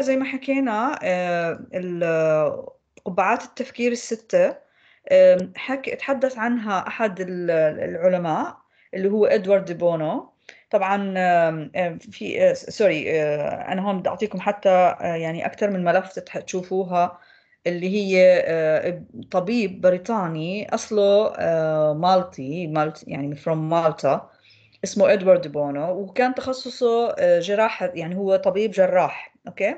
زي ما حكينا آه، آه، قبعات التفكير الستة آه، حكي تحدث عنها أحد العلماء اللي هو إدوارد دي بونو طبعا في سوري أنا هون بدي أعطيكم حتى يعني أكثر من ملف تشوفوها اللي هي طبيب بريطاني أصله مالتي مالت يعني فروم مالطا اسمه إدوارد بونو وكان تخصصه جراحة يعني هو طبيب جراح أوكي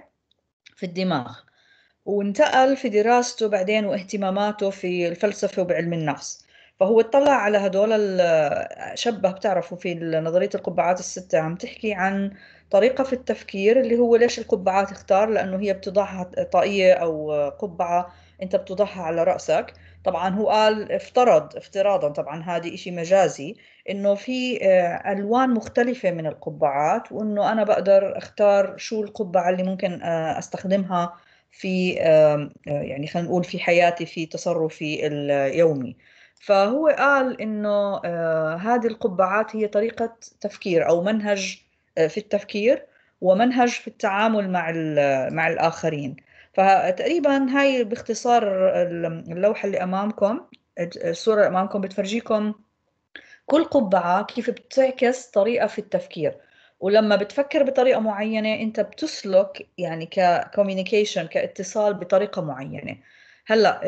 في الدماغ وانتقل في دراسته بعدين واهتماماته في الفلسفة وبعلم النفس فهو اطلع على هدول شبه بتعرفوا في نظرية القبعات الستة عم تحكي عن طريقة في التفكير اللي هو ليش القبعات اختار لأنه هي بتضعها طاقية أو قبعة أنت بتضعها على رأسك طبعا هو قال افترض افتراضا طبعا هذه شيء مجازي انه في آه، الوان مختلفه من القبعات وانه انا بقدر اختار شو القبعه اللي ممكن آه، استخدمها في آه، يعني خلينا نقول في حياتي في تصرفي اليومي فهو قال انه هذه القبعات هي طريقه تفكير او منهج في التفكير ومنهج في التعامل مع مع الاخرين فتقريبا هاي باختصار اللوحة اللي أمامكم الصورة اللي أمامكم بتفرجيكم كل قبعة كيف بتعكس طريقة في التفكير ولما بتفكر بطريقة معينة أنت بتسلك يعني ككوميونيكيشن كاتصال بطريقة معينة هلا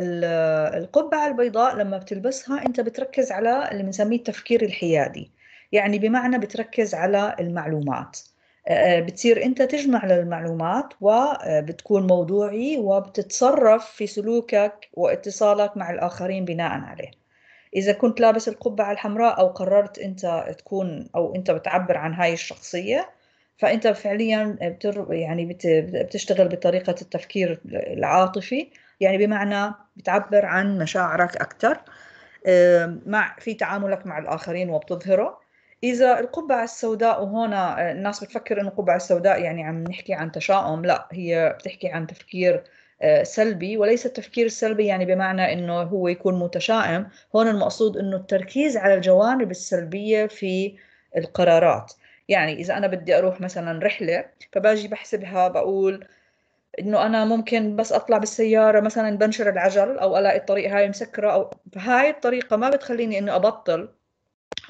القبعة البيضاء لما بتلبسها أنت بتركز على اللي بنسميه التفكير الحيادي يعني بمعنى بتركز على المعلومات آه، بتصير انت تجمع للمعلومات وبتكون آه، موضوعي وبتتصرف في سلوكك واتصالك مع الاخرين بناء عليه اذا كنت لابس القبعه الحمراء او قررت انت تكون او انت بتعبر عن هاي الشخصيه فانت فعليا بتر يعني بتشتغل بطريقه التفكير العاطفي يعني بمعنى بتعبر عن مشاعرك اكثر مع في تعاملك مع الاخرين وبتظهره إذا القبعة السوداء وهنا آه، الناس بتفكر إنه القبعة السوداء يعني عم نحكي عن تشاؤم لا هي بتحكي عن تفكير آه، سلبي وليس التفكير السلبي يعني بمعنى انه هو يكون متشائم هون المقصود انه التركيز على الجوانب السلبيه في القرارات يعني اذا انا بدي اروح مثلا رحله فباجي بحسبها بقول انه انا ممكن بس اطلع بالسياره مثلا بنشر العجل او الاقي الطريق هاي مسكره او فهاي الطريقه ما بتخليني انه ابطل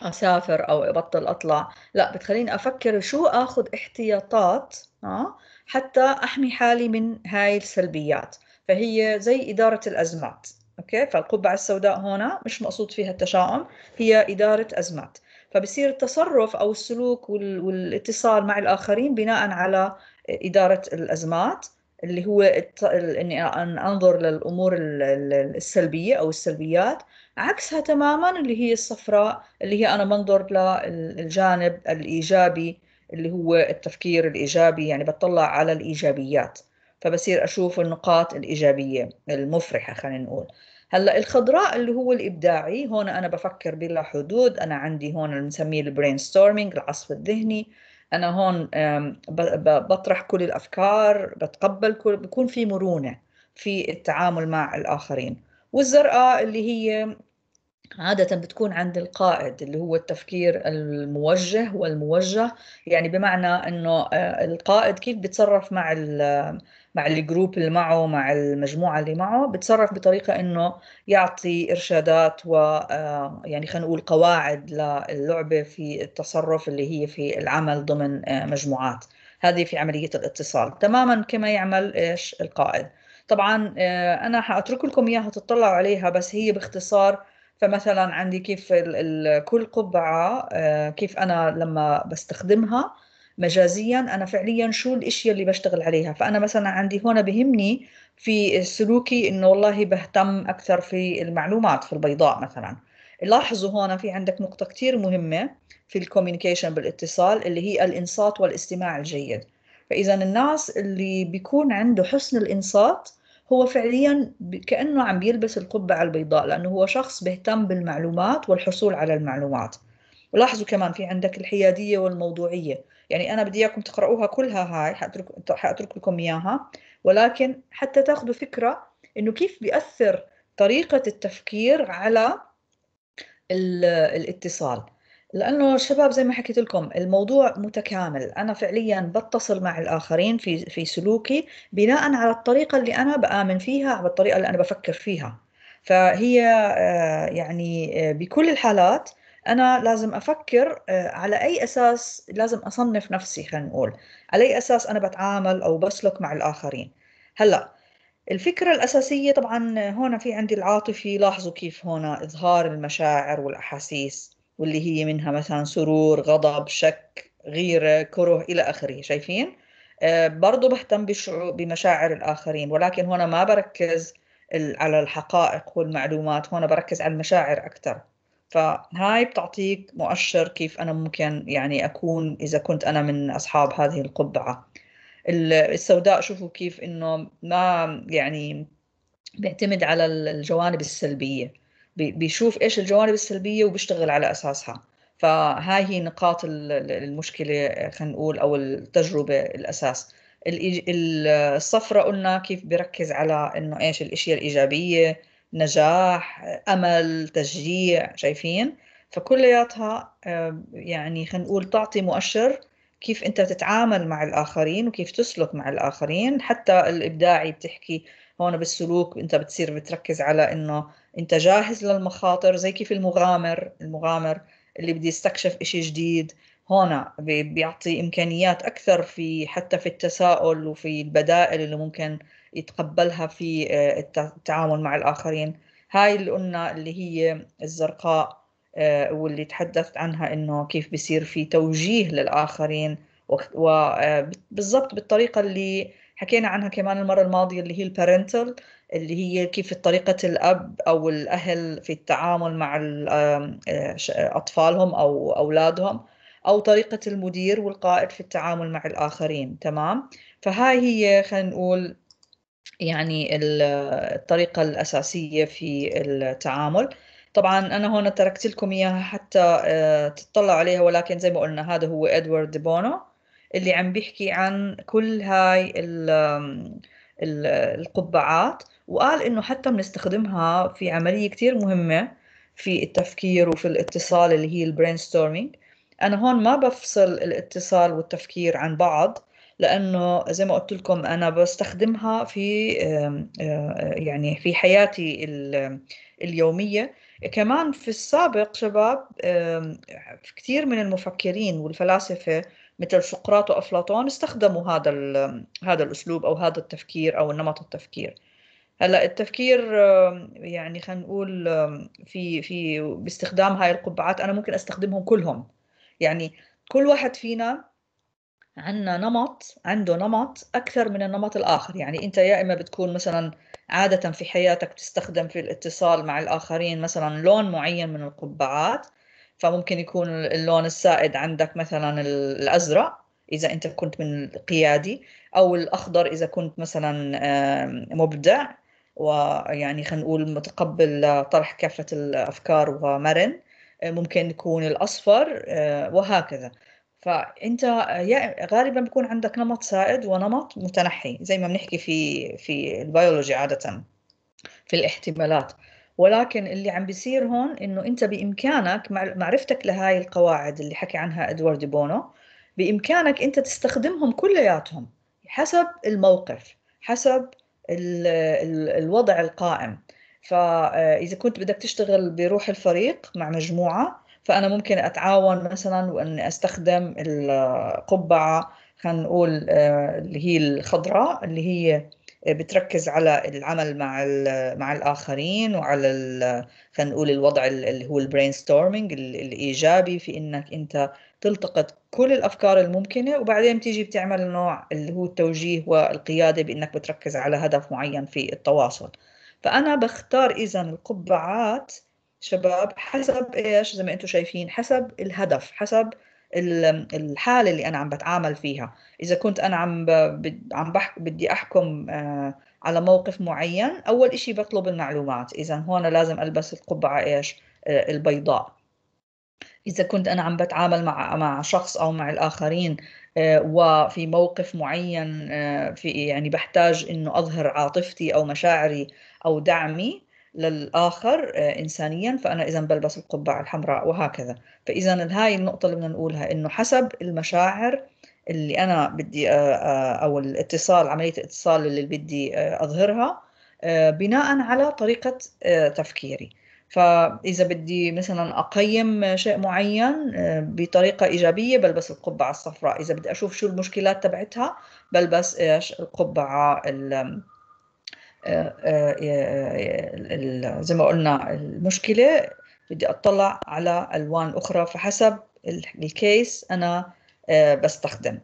اسافر او ابطل اطلع لا بتخليني افكر شو اخذ احتياطات اه حتى احمي حالي من هاي السلبيات فهي زي اداره الازمات اوكي فالقبعه السوداء هنا مش مقصود فيها التشاؤم هي اداره ازمات فبصير التصرف او السلوك والاتصال مع الاخرين بناء على اداره الازمات اللي هو اني انظر للامور السلبيه او السلبيات عكسها تماما اللي هي الصفراء اللي هي أنا بنظر للجانب الإيجابي اللي هو التفكير الإيجابي يعني بتطلع على الإيجابيات فبصير أشوف النقاط الإيجابية المفرحة خلينا نقول هلا الخضراء اللي هو الابداعي هون انا بفكر بلا حدود انا عندي هون بنسميه البرين ستورمينج العصف الذهني انا هون بطرح كل الافكار بتقبل كل بكون في مرونه في التعامل مع الاخرين والزرقاء اللي هي عادة بتكون عند القائد اللي هو التفكير الموجه والموجه يعني بمعنى انه آه، القائد كيف بتصرف مع مع الجروب اللي معه مع المجموعة اللي معه بتصرف بطريقة انه يعطي ارشادات و آه، يعني خلينا نقول قواعد للعبة في التصرف اللي هي في العمل ضمن آه، مجموعات هذه في عملية الاتصال تماما كما يعمل ايش القائد طبعا انا حاترك لكم اياها تطلعوا عليها بس هي باختصار فمثلا عندي كيف ال ال كل قبعه آه، كيف انا لما بستخدمها مجازيا انا فعليا شو الاشياء اللي بشتغل عليها فانا مثلا عندي هون بهمني في سلوكي انه والله بهتم اكثر في المعلومات في البيضاء مثلا لاحظوا هون في عندك نقطه كثير مهمه في الكوميونيكيشن بالاتصال اللي هي الانصات والاستماع الجيد فاذا الناس اللي بيكون عنده حسن الانصات هو فعليا كأنه عم بيلبس القبعة البيضاء لأنه هو شخص بيهتم بالمعلومات والحصول على المعلومات ولاحظوا كمان في عندك الحيادية والموضوعية يعني أنا بدي إياكم تقرأوها كلها هاي حأترك, حأترك لكم إياها ولكن حتى تاخذوا فكرة إنه كيف بيأثر طريقة التفكير على الاتصال لانه شباب زي ما حكيت لكم الموضوع متكامل انا فعليا بتصل مع الاخرين في في سلوكي بناء على الطريقه اللي انا بامن فيها على الطريقه اللي انا بفكر فيها فهي آه، يعني آه، بكل الحالات انا لازم افكر آه، على اي اساس لازم اصنف نفسي خلينا نقول على اي اساس انا بتعامل او بسلك مع الاخرين هلا الفكرة الأساسية طبعا هون في عندي العاطفي لاحظوا كيف هون إظهار المشاعر والأحاسيس واللي هي منها مثلا سرور غضب شك غيرة كره إلى آخره شايفين آه، برضو بهتم بمشاعر الآخرين ولكن هنا ما بركز على الحقائق والمعلومات هنا بركز على المشاعر أكثر فهاي بتعطيك مؤشر كيف أنا ممكن يعني أكون إذا كنت أنا من أصحاب هذه القبعة السوداء شوفوا كيف إنه ما يعني بيعتمد على الجوانب السلبية بيشوف ايش الجوانب السلبيه وبيشتغل على اساسها فهاي هي نقاط المشكله خلينا نقول او التجربه الاساس الصفراء قلنا كيف بيركز على انه ايش الاشياء الايجابيه نجاح امل تشجيع شايفين فكلياتها يعني خلينا نقول تعطي مؤشر كيف انت بتتعامل مع الاخرين وكيف تسلك مع الاخرين حتى الابداعي بتحكي هون بالسلوك انت بتصير بتركز على انه انت جاهز للمخاطر زي كيف المغامر المغامر اللي بده يستكشف إشي جديد هون بيعطي امكانيات اكثر في حتى في التساؤل وفي البدائل اللي ممكن يتقبلها في آه، التعامل مع الاخرين هاي اللي قلنا اللي هي الزرقاء آه، واللي تحدثت عنها انه كيف بيصير في توجيه للاخرين وبالضبط آه، بالطريقه اللي حكينا عنها كمان المرة الماضية اللي هي البارنتال اللي هي كيف طريقة الأب أو الأهل في التعامل مع آه، آه، أطفالهم أو أولادهم أو طريقة المدير والقائد في التعامل مع الآخرين تمام فهاي هي خلينا نقول يعني الطريقة الأساسية في التعامل طبعا أنا هون تركت لكم إياها حتى آه، تطلعوا عليها ولكن زي ما قلنا هذا هو إدوارد بونو اللي عم بيحكي عن كل هاي القبعات وقال انه حتى بنستخدمها في عمليه كتير مهمه في التفكير وفي الاتصال اللي هي البرين ستورمينج انا هون ما بفصل الاتصال والتفكير عن بعض لانه زي ما قلت لكم انا بستخدمها في آه، يعني في حياتي اليوميه كمان في السابق شباب كثير من المفكرين والفلاسفه مثل سقراط وأفلاطون استخدموا هذا هذا الأسلوب أو هذا التفكير أو نمط التفكير هلا التفكير يعني خلينا نقول في في باستخدام هاي القبعات أنا ممكن أستخدمهم كلهم يعني كل واحد فينا عندنا نمط عنده نمط أكثر من النمط الآخر يعني أنت يا إما بتكون مثلا عادة في حياتك تستخدم في الاتصال مع الآخرين مثلا لون معين من القبعات فممكن يكون اللون السائد عندك مثلا الازرق اذا انت كنت من قيادي او الاخضر اذا كنت مثلا مبدع ويعني خلينا نقول متقبل لطرح كافه الافكار ومرن ممكن يكون الاصفر آه، وهكذا فانت غالبا بيكون عندك نمط سائد ونمط متنحي زي ما بنحكي في في البيولوجي عاده في الاحتمالات ولكن اللي عم بيصير هون انه انت بامكانك معرفتك لهاي القواعد اللي حكى عنها ادوارد بونو بامكانك انت تستخدمهم كلياتهم حسب الموقف حسب الـ الـ الوضع القائم فاذا آه، كنت بدك تشتغل بروح الفريق مع مجموعه فانا ممكن اتعاون مثلا واني استخدم القبعه خلينا نقول آه، اللي هي الخضراء اللي هي بتركز على العمل مع مع الاخرين وعلى خلينا نقول الوضع اللي هو البرين ستورمينج الايجابي في انك انت تلتقط كل الافكار الممكنه وبعدين تيجي بتعمل نوع اللي هو التوجيه والقياده بانك بتركز على هدف معين في التواصل فانا بختار اذا القبعات شباب حسب ايش زي ما انتم شايفين حسب الهدف حسب الحاله اللي انا عم بتعامل فيها اذا كنت انا عم عم بدي احكم آه، على موقف معين اول شيء بطلب المعلومات اذا هون لازم البس القبعه ايش آه، البيضاء اذا كنت انا عم بتعامل مع مع شخص او مع الاخرين آه، وفي موقف معين في يعني بحتاج انه اظهر عاطفتي او مشاعري او دعمي للآخر آه، إنسانيا فأنا إذا بلبس القبعة الحمراء وهكذا فإذا هاي النقطة اللي بدنا نقولها إنه حسب المشاعر اللي أنا بدي آه، آه، أو الاتصال عملية الاتصال اللي بدي أظهرها بناء على طريقة تفكيري فإذا بدي مثلا أقيم شيء معين بطريقة إيجابية بلبس القبعة الصفراء إذا بدي أشوف شو المشكلات تبعتها بلبس إيش القبعة آه، آه، آه، زي ما قلنا المشكله بدي اطلع على الوان اخرى فحسب الكيس انا بستخدم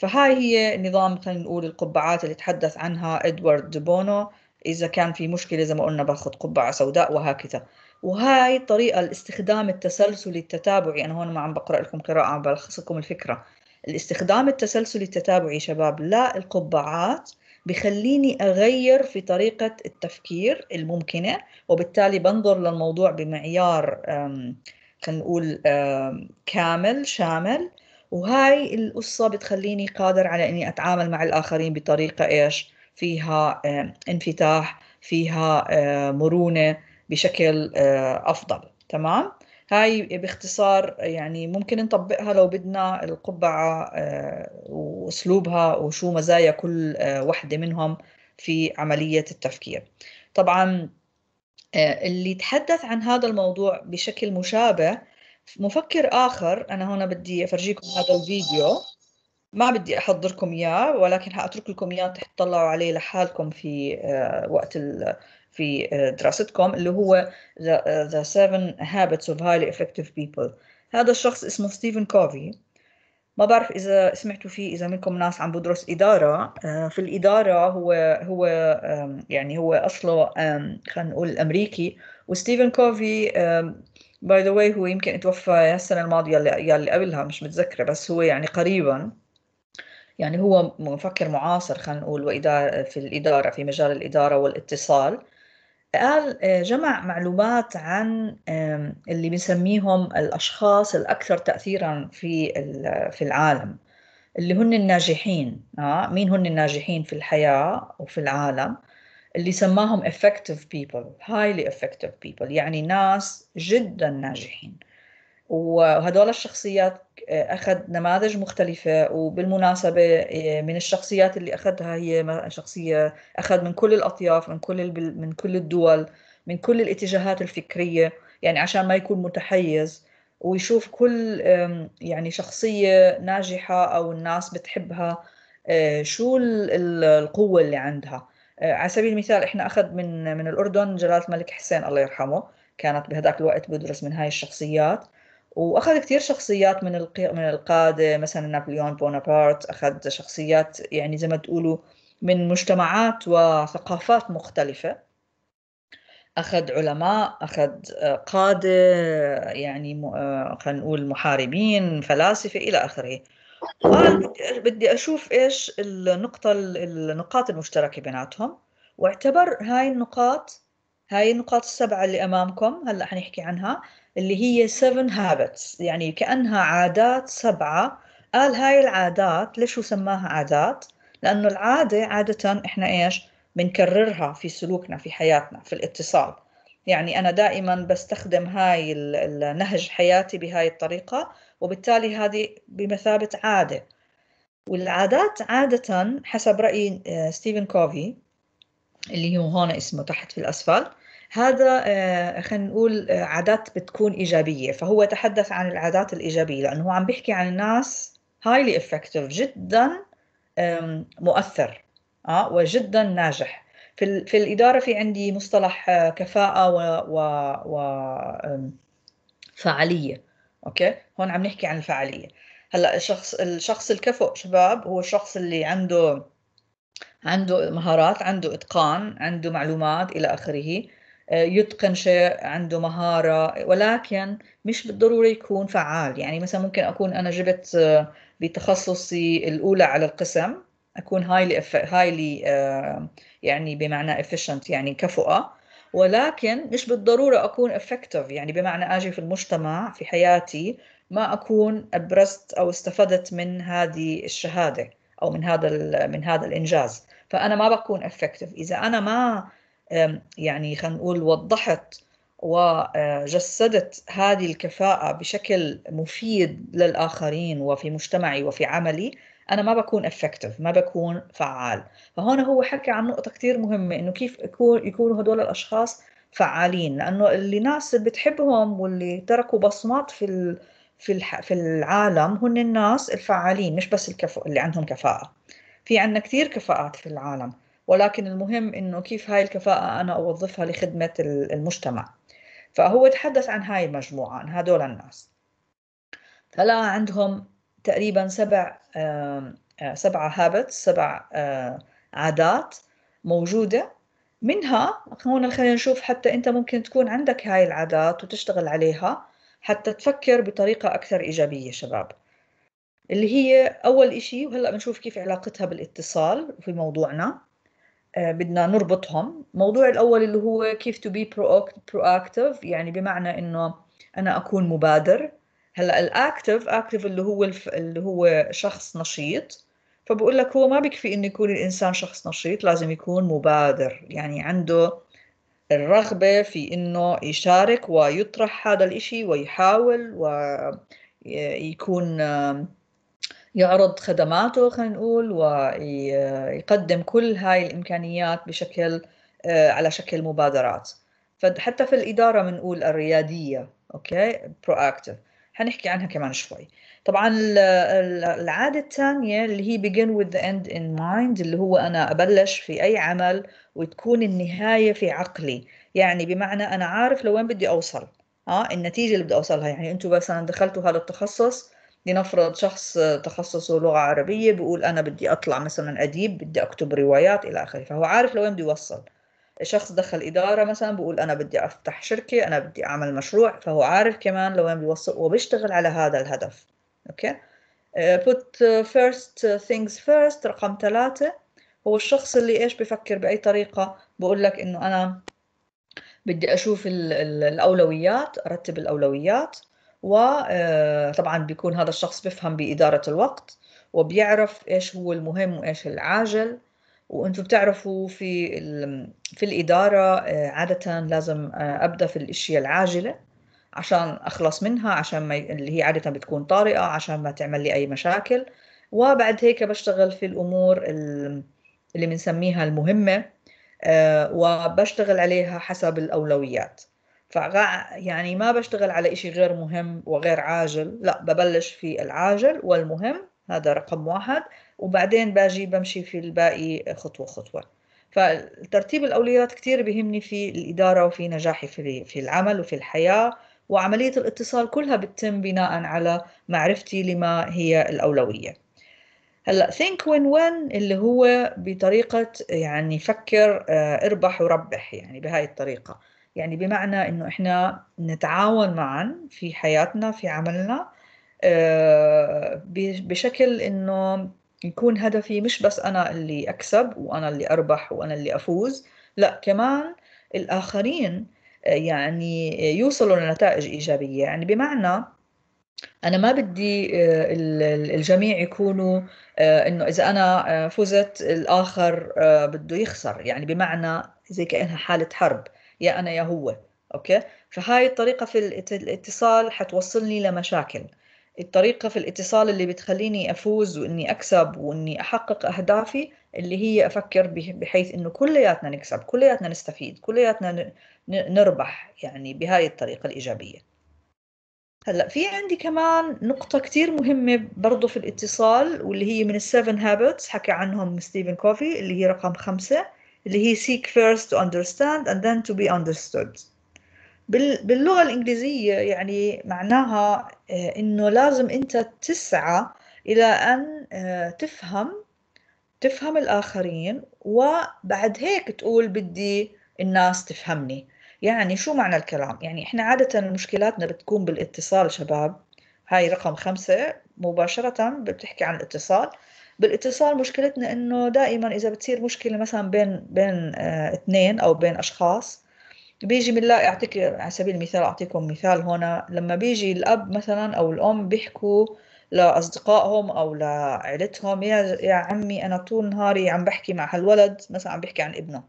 فهاي هي نظام خلينا نقول القبعات اللي تحدث عنها ادوارد دوبونو اذا كان في مشكله زي ما قلنا باخذ قبعه سوداء وهكذا وهاي الطريقه الاستخدام التسلسلي التتابعي انا هون ما عم بقرا لكم قراءه عم بلخص لكم الفكره الاستخدام التسلسلي التتابعي شباب لا القبعات بخليني أغير في طريقة التفكير الممكنة وبالتالي بنظر للموضوع بمعيار خلينا نقول كامل شامل وهاي القصة بتخليني قادر على إني أتعامل مع الآخرين بطريقة إيش فيها انفتاح فيها مرونة بشكل أفضل تمام هاي باختصار يعني ممكن نطبقها لو بدنا القبعة واسلوبها وشو مزايا كل آه، وحده منهم في عمليه التفكير طبعا آه، اللي تحدث عن هذا الموضوع بشكل مشابه مفكر اخر انا هنا بدي افرجيكم هذا الفيديو ما بدي احضركم اياه ولكن هاترك لكم اياه تطلعوا عليه لحالكم في آه، وقت في دراستكم اللي هو The Seven Habits of Highly Effective People هذا الشخص اسمه ستيفن كوفي ما بعرف اذا سمعتوا فيه اذا منكم ناس عم بدرس اداره آه، في الاداره هو هو يعني هو اصله خلينا نقول امريكي وستيفن كوفي باي ذا واي هو يمكن توفى السنه الماضيه اللي قبلها مش متذكره بس هو يعني قريبا يعني هو مفكر معاصر خلينا نقول وإدارة في الإدارة في مجال الإدارة والاتصال قال آه، جمع معلومات عن اللي بنسميهم الاشخاص الاكثر تاثيرا في في العالم اللي هن الناجحين اه مين هن الناجحين في الحياه وفي العالم اللي سماهم effective people highly effective people يعني ناس جدا ناجحين وهدول الشخصيات آه، أخذ نماذج مختلفة وبالمناسبة آه، من الشخصيات اللي أخذها هي شخصية أخذ من كل الأطياف من كل من كل الدول من كل الاتجاهات الفكرية يعني عشان ما يكون متحيز ويشوف كل يعني شخصية ناجحة أو الناس بتحبها آه، شو القوة اللي عندها على سبيل المثال إحنا أخذ من من الأردن جلالة الملك حسين الله يرحمه كانت بهداك الوقت بدرس من هاي الشخصيات واخذ كثير شخصيات من القي... من القاده مثلا نابليون بونابرت اخذ شخصيات يعني زي ما تقولوا من مجتمعات وثقافات مختلفه اخذ علماء اخذ آه، قاده يعني آه، خلينا نقول محاربين فلاسفه الى اخره قال بدي اشوف ايش النقطه النقاط المشتركه بيناتهم واعتبر هاي النقاط هاي النقاط السبعه اللي امامكم هلا حنحكي عنها اللي هي 7 هابتس يعني كأنها عادات سبعة قال هاي العادات ليش هو سماها عادات لأنه العادة عادة إحنا إيش بنكررها في سلوكنا في حياتنا في الاتصال يعني أنا دائما بستخدم هاي النهج حياتي بهاي الطريقة وبالتالي هذه بمثابة عادة والعادات عادة حسب رأي ستيفن آه، كوفي اللي هو هون اسمه تحت في الأسفل هذا آه، خلينا نقول آه، عادات بتكون إيجابية فهو تحدث عن العادات الإيجابية لأنه هو عم بيحكي عن الناس هايلي افكتيف جدا مؤثر اه وجدا ناجح في في الإدارة في عندي مصطلح آه، كفاءة و, و, و فعالية اوكي هون عم نحكي عن الفعالية هلا الشخص الشخص الكفؤ شباب هو الشخص اللي عنده عنده مهارات عنده اتقان عنده معلومات الى اخره آه، يتقن شيء عنده مهارة ولكن مش بالضرورة يكون فعال يعني مثلا ممكن أكون أنا جبت آه، بتخصصي الأولى على القسم أكون هايلي آه، هايلي يعني بمعنى efficient يعني كفؤة ولكن مش بالضرورة أكون effective يعني بمعنى أجي في المجتمع في حياتي ما أكون أبرزت أو استفدت من هذه الشهادة أو من هذا من هذا الإنجاز فأنا ما بكون effective إذا أنا ما يعني خلينا نقول وضحت وجسدت هذه الكفاءة بشكل مفيد للآخرين وفي مجتمعي وفي عملي أنا ما بكون effective ما بكون فعال فهون هو حكى عن نقطة كتير مهمة إنه كيف يكون يكونوا هدول الأشخاص فعالين لأنه اللي ناس بتحبهم واللي تركوا بصمات في في في العالم هن الناس الفعالين مش بس الكفو اللي عندهم كفاءة في عندنا كثير كفاءات في العالم ولكن المهم انه كيف هاي الكفاءه انا اوظفها لخدمه المجتمع فهو تحدث عن هاي المجموعه عن هدول الناس فلا عندهم تقريبا سبع سبعة آه، هابت سبع آه، عادات موجودة منها هون خلينا نشوف حتى أنت ممكن تكون عندك هاي العادات وتشتغل عليها حتى تفكر بطريقة أكثر إيجابية شباب اللي هي أول شيء وهلأ بنشوف كيف علاقتها بالاتصال في موضوعنا آه، بدنا نربطهم الموضوع الأول اللي هو كيف to be proactive يعني بمعنى إنه أنا أكون مبادر هلا الأكتف أكتف اللي هو الف... اللي هو شخص نشيط فبقول لك هو ما بكفي إنه يكون الإنسان شخص نشيط لازم يكون مبادر يعني عنده الرغبة في إنه يشارك ويطرح هذا الإشي ويحاول ويكون يعرض خدماته خلينا نقول ويقدم كل هاي الإمكانيات بشكل آه، على شكل مبادرات فحتى في الإدارة بنقول الريادية أوكي برو أكتف حنحكي عنها كمان شوي طبعا العادة الثانية اللي هي begin with the end in mind اللي هو أنا أبلش في أي عمل وتكون النهاية في عقلي يعني بمعنى أنا عارف لوين بدي أوصل اه النتيجة اللي بدي أوصلها يعني أنتم مثلا دخلتوا هذا التخصص لنفرض شخص تخصصه لغة عربية بيقول أنا بدي أطلع مثلا أديب بدي أكتب روايات إلى آخره فهو عارف لوين بده يوصل شخص دخل إدارة مثلا بيقول أنا بدي أفتح شركة أنا بدي أعمل مشروع فهو عارف كمان لوين بيوصل وبيشتغل على هذا الهدف أوكي آه، put first things first رقم ثلاثة هو الشخص اللي إيش بفكر بأي طريقة بقول لك إنه أنا بدي أشوف الأولويات أرتب الأولويات وطبعا آه، بيكون هذا الشخص بفهم بإدارة الوقت وبيعرف إيش هو المهم وإيش العاجل وانتم بتعرفوا في في الاداره آه، عاده لازم آه، ابدا في الاشياء العاجله عشان اخلص منها عشان ما اللي هي عاده بتكون طارئه عشان ما تعمل لي اي مشاكل وبعد هيك بشتغل في الامور اللي بنسميها المهمه وبشتغل عليها حسب الاولويات ف يعني ما بشتغل على إشي غير مهم وغير عاجل لا ببلش في العاجل والمهم هذا رقم واحد وبعدين باجي بمشي في الباقي خطوة خطوة فالترتيب الأولويات كتير بيهمني في الإدارة وفي نجاحي في في العمل وفي الحياة وعملية الاتصال كلها بتتم بناء على معرفتي لما هي الأولوية هلا think win win اللي هو بطريقة يعني فكر آه، اربح وربح يعني بهاي الطريقة يعني بمعنى انه احنا نتعاون معا في حياتنا في عملنا آه، بشكل انه يكون هدفي مش بس انا اللي اكسب وانا اللي اربح وانا اللي افوز لا كمان الاخرين آه، يعني يوصلوا لنتائج ايجابيه يعني بمعنى انا ما بدي آه، الجميع يكونوا انه اذا انا فزت الاخر بده يخسر يعني بمعنى زي كانها حاله حرب يا انا يا هو اوكي فهاي الطريقه في الاتصال حتوصلني لمشاكل الطريقه في الاتصال اللي بتخليني افوز واني اكسب واني احقق اهدافي اللي هي افكر بحيث انه كلياتنا نكسب كلياتنا نستفيد كلياتنا نربح يعني بهاي الطريقه الايجابيه هلا في عندي كمان نقطة كتير مهمة برضو في الاتصال واللي هي من السيفن هابتس حكى عنهم ستيفن كوفي اللي هي رقم خمسة اللي هي seek first to understand and then to be understood باللغة الإنجليزية يعني معناها آه، إنه لازم أنت تسعى إلى أن آه، تفهم تفهم الآخرين وبعد هيك تقول بدي الناس تفهمني يعني شو معنى الكلام؟ يعني إحنا عادة مشكلاتنا بتكون بالاتصال شباب هاي رقم خمسة مباشرة بتحكي عن الاتصال بالاتصال مشكلتنا انه دائما اذا بتصير مشكله مثلا بين بين آه، اثنين او بين اشخاص بيجي بنلاقي اعطيك على سبيل المثال اعطيكم مثال هنا لما بيجي الاب مثلا او الام بيحكوا لاصدقائهم او لعائلتهم يا يا عمي انا طول نهاري عم بحكي مع هالولد مثلا عم بحكي عن ابنه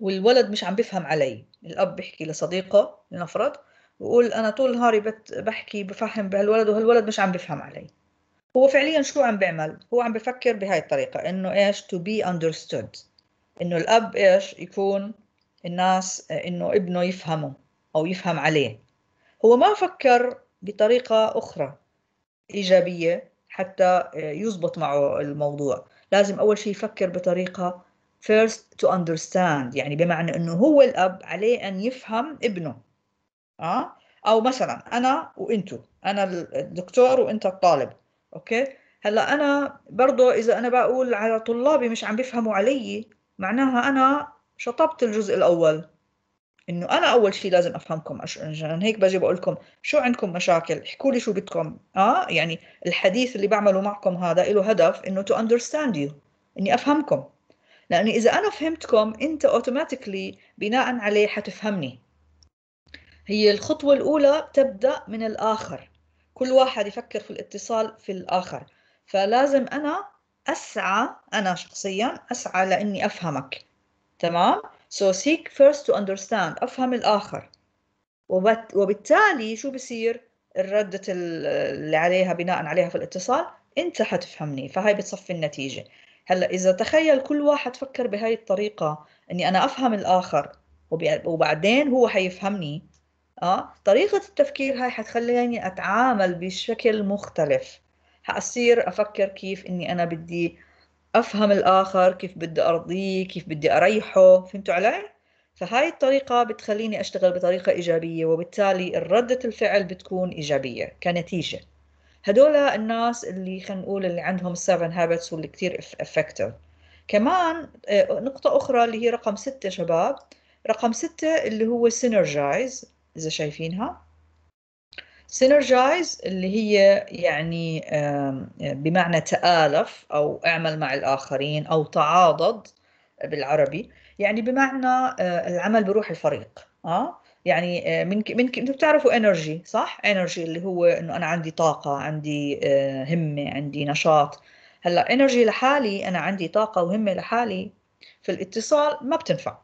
والولد مش عم بفهم علي الاب بيحكي لصديقه لنفرض بقول انا طول نهاري بحكي بفهم بهالولد وهالولد مش عم بفهم علي هو فعليا شو عم بيعمل هو عم بفكر بهاي الطريقه انه ايش to be understood انه الاب ايش يكون الناس انه ابنه يفهمه او يفهم عليه هو ما فكر بطريقه اخرى ايجابيه حتى يزبط معه الموضوع لازم اول شيء يفكر بطريقه first to understand يعني بمعنى انه هو الاب عليه ان يفهم ابنه اه او مثلا انا وانتو انا الدكتور وانت الطالب اوكي هلا انا برضه اذا انا بقول على طلابي مش عم بيفهموا علي معناها انا شطبت الجزء الاول انه انا اول شيء لازم افهمكم عشان هيك بجي بقول لكم شو عندكم مشاكل احكوا لي شو بدكم اه يعني الحديث اللي بعمله معكم هذا له هدف انه تو اندرستاند يو اني افهمكم لاني اذا انا فهمتكم انت اوتوماتيكلي بناء عليه حتفهمني هي الخطوه الاولى تبدا من الاخر كل واحد يفكر في الاتصال في الآخر فلازم أنا أسعى أنا شخصيا أسعى لإني أفهمك تمام so seek first to understand أفهم الآخر وبالتالي شو بصير الردة اللي عليها بناء عليها في الاتصال أنت حتفهمني فهي بتصفي النتيجة هلا إذا تخيل كل واحد فكر بهاي الطريقة إني أنا أفهم الآخر وبعدين هو حيفهمني اه طريقة التفكير هاي حتخليني اتعامل بشكل مختلف حأصير افكر كيف اني انا بدي افهم الاخر كيف بدي ارضيه كيف بدي اريحه فهمتوا علي فهاي الطريقة بتخليني أشتغل بطريقة إيجابية وبالتالي ردة الفعل بتكون إيجابية كنتيجة هدول الناس اللي خلينا نقول اللي عندهم السفن هابتس واللي كتير افكتيف كمان آه، نقطة أخرى اللي هي رقم ستة شباب رقم ستة اللي هو سينرجايز إذا شايفينها سينرجايز اللي هي يعني بمعنى تآلف أو اعمل مع الآخرين أو تعاضد بالعربي يعني بمعنى آه، العمل بروح الفريق اه يعني آه، من من انتم بتعرفوا انرجي صح انرجي اللي هو انه انا عندي طاقه عندي آه، همه عندي نشاط هلا انرجي لحالي انا عندي طاقه وهمه لحالي في الاتصال ما بتنفع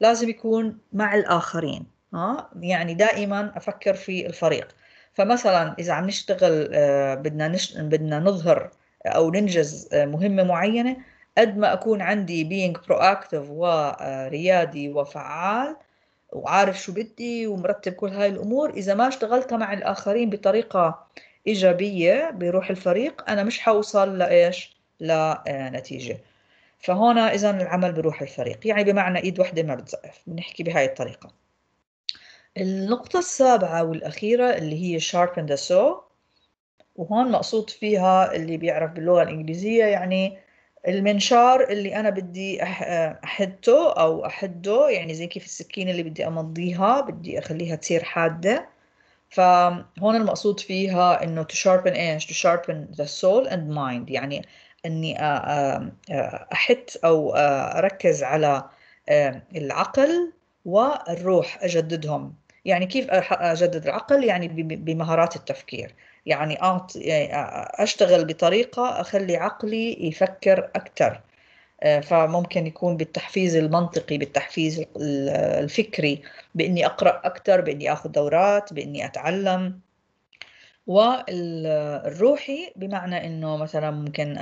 لازم يكون مع الاخرين اه يعني دائما افكر في الفريق فمثلا اذا عم نشتغل آه، بدنا نش... بدنا نظهر او ننجز آه، مهمه معينه قد ما اكون عندي بينج برو اكتف وريادي وفعال وعارف شو بدي ومرتب كل هاي الامور اذا ما اشتغلت مع الاخرين بطريقه ايجابيه بروح الفريق انا مش حوصل لايش لنتيجه آه، فهون اذا العمل بروح الفريق يعني بمعنى ايد وحده ما بتزقف بنحكي بهاي الطريقه النقطة السابعة والأخيرة اللي هي sharpen the saw وهون مقصود فيها اللي بيعرف باللغة الإنجليزية يعني المنشار اللي أنا بدي أحده أو أحده يعني زي كيف السكينة اللي بدي أمضيها بدي أخليها تصير حادة فهون المقصود فيها إنه to sharpen إيش to sharpen the soul and mind يعني إني أحت أو أركز على العقل والروح أجددهم يعني كيف اجدد العقل يعني بمهارات التفكير يعني أعطي اشتغل بطريقه اخلي عقلي يفكر اكثر فممكن يكون بالتحفيز المنطقي بالتحفيز الفكري باني اقرا اكثر باني اخذ دورات باني اتعلم والروحي بمعنى انه مثلا ممكن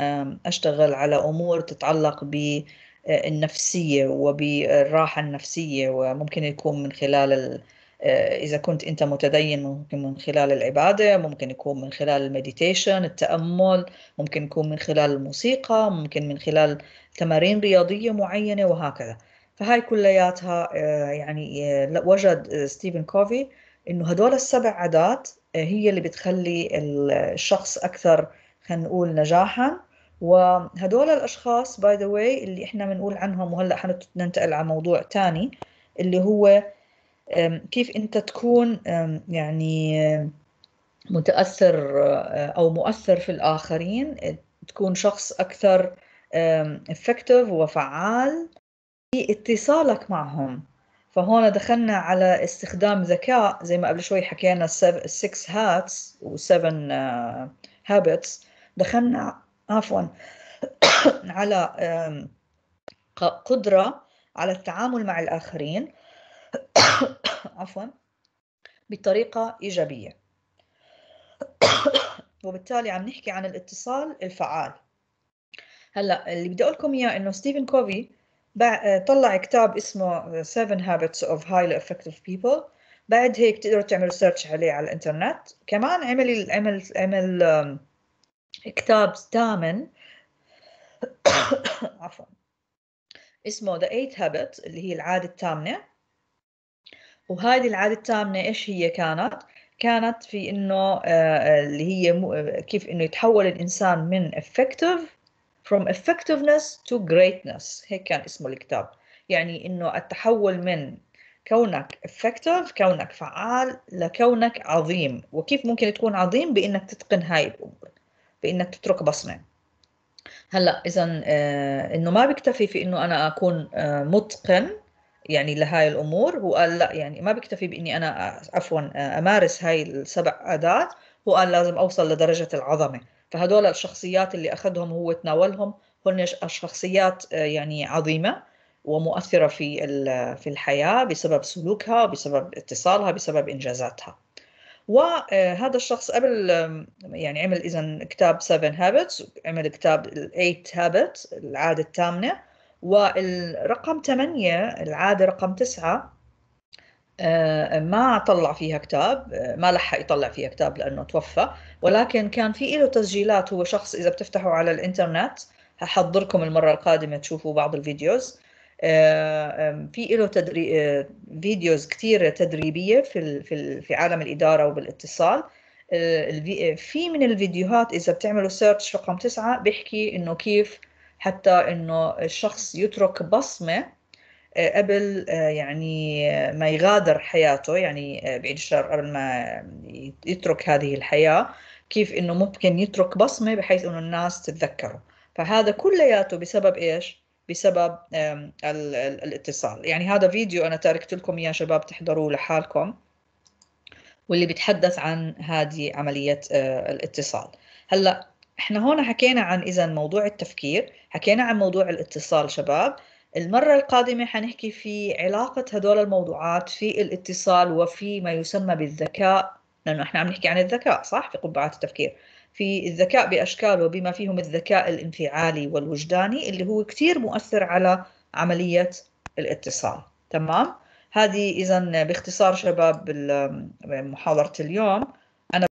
اشتغل على امور تتعلق بالنفسيه وبالراحه النفسيه وممكن يكون من خلال آه، إذا كنت أنت متدين ممكن من خلال العبادة ممكن يكون من خلال المديتيشن التأمل ممكن يكون من خلال الموسيقى ممكن من خلال تمارين رياضية معينة وهكذا فهاي كلياتها آه، يعني آه، وجد ستيفن كوفي انه هدول السبع عادات هي اللي بتخلي الشخص اكثر خلينا نقول نجاحا وهدول الاشخاص باي ذا واي اللي احنا بنقول عنهم وهلا حننتقل على موضوع ثاني اللي هو كيف انت تكون يعني متاثر آه، او مؤثر في الاخرين تكون شخص اكثر افكتيف وفعال في اتصالك معهم فهون دخلنا على استخدام ذكاء زي ما قبل شوي حكينا 6 هاتس و7 هابتس دخلنا عفوا على قدره على التعامل مع الاخرين عفوا بطريقة إيجابية وبالتالي عم نحكي عن الاتصال الفعال هلا اللي بدي اقول لكم اياه انه ستيفن كوفي طلع كتاب اسمه 7 Habits of Highly Effective People بعد هيك بتقدروا تعملوا سيرش عليه على الانترنت كمان عمل عمل عمل كتاب ثامن عفوا اسمه The Eight Habits اللي هي العادة الثامنة وهذه العادة الثامنة إيش هي كانت؟ كانت في إنه آه، اللي هي آه، كيف إنه يتحول الإنسان من effective from effectiveness to greatness هيك كان اسمه الكتاب يعني إنه التحول من كونك effective كونك فعال لكونك عظيم وكيف ممكن تكون عظيم بإنك تتقن هاي الأمور بإنك تترك بصمة هلا اذا آه، انه ما بكتفي في انه انا اكون متقن يعني لهاي الامور هو قال لا يعني ما بكتفي باني انا عفوا امارس هاي السبع عادات هو قال لازم اوصل لدرجه العظمه فهدول الشخصيات اللي اخذهم هو تناولهم هن شخصيات آه، يعني عظيمه ومؤثره في في الحياه بسبب سلوكها بسبب اتصالها بسبب انجازاتها وهذا آه، الشخص قبل يعني عمل اذا كتاب 7 هابتس عمل كتاب 8 هابتس العاده الثامنه والرقم ثمانية العادة رقم تسعة آه، ما طلع فيها كتاب آه، ما لحق يطلع فيها كتاب لأنه توفى ولكن كان في له تسجيلات هو شخص إذا بتفتحوا على الإنترنت هحضركم المرة القادمة تشوفوا بعض الفيديوز آه، في له تدري... فيديوز كثيرة تدريبية في في في عالم الإدارة وبالاتصال في من الفيديوهات إذا بتعملوا سيرش رقم تسعة بيحكي إنه كيف حتى انه الشخص يترك بصمه آه، قبل آه، يعني آه، ما يغادر حياته يعني بعيد الشر قبل ما يترك هذه الحياه كيف انه ممكن يترك بصمه بحيث انه الناس تتذكره فهذا كلياته بسبب ايش بسبب الاتصال يعني هذا فيديو انا تاركت لكم يا شباب تحضروه لحالكم واللي بيتحدث عن هذه عمليه الاتصال هلا احنا هون حكينا عن اذا موضوع التفكير حكينا عن موضوع الاتصال شباب المرة القادمة حنحكي في علاقة هدول الموضوعات في الاتصال وفي ما يسمى بالذكاء لأنه احنا عم نحكي عن الذكاء صح في قبعات التفكير في الذكاء بأشكاله بما فيهم الذكاء الانفعالي والوجداني اللي هو كتير مؤثر على عملية الاتصال تمام؟ هذه إذا باختصار شباب محاضرة اليوم